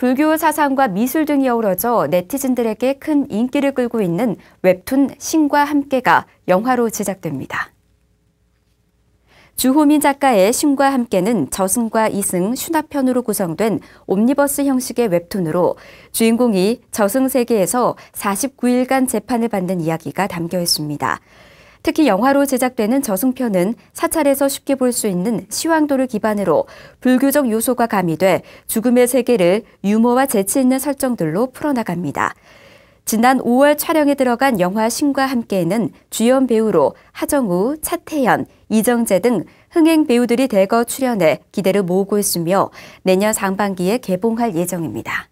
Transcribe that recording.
불교 사상과 미술 등이 어우러져 네티즌들에게 큰 인기를 끌고 있는 웹툰 신과 함께가 영화로 제작됩니다. 주호민 작가의 신과 함께는 저승과 이승 슈나편으로 구성된 옴니버스 형식의 웹툰으로 주인공이 저승 세계에서 49일간 재판을 받는 이야기가 담겨 있습니다. 특히 영화로 제작되는 저승편은 사찰에서 쉽게 볼 수 있는 시황도를 기반으로 불교적 요소가 가미돼 죽음의 세계를 유머와 재치 있는 설정들로 풀어나갑니다. 지난 5월 촬영에 들어간 영화 신과 함께는 주연 배우로 하정우, 차태현, 이정재 등 흥행 배우들이 대거 출연해 기대를 모으고 있으며 내년 상반기에 개봉할 예정입니다.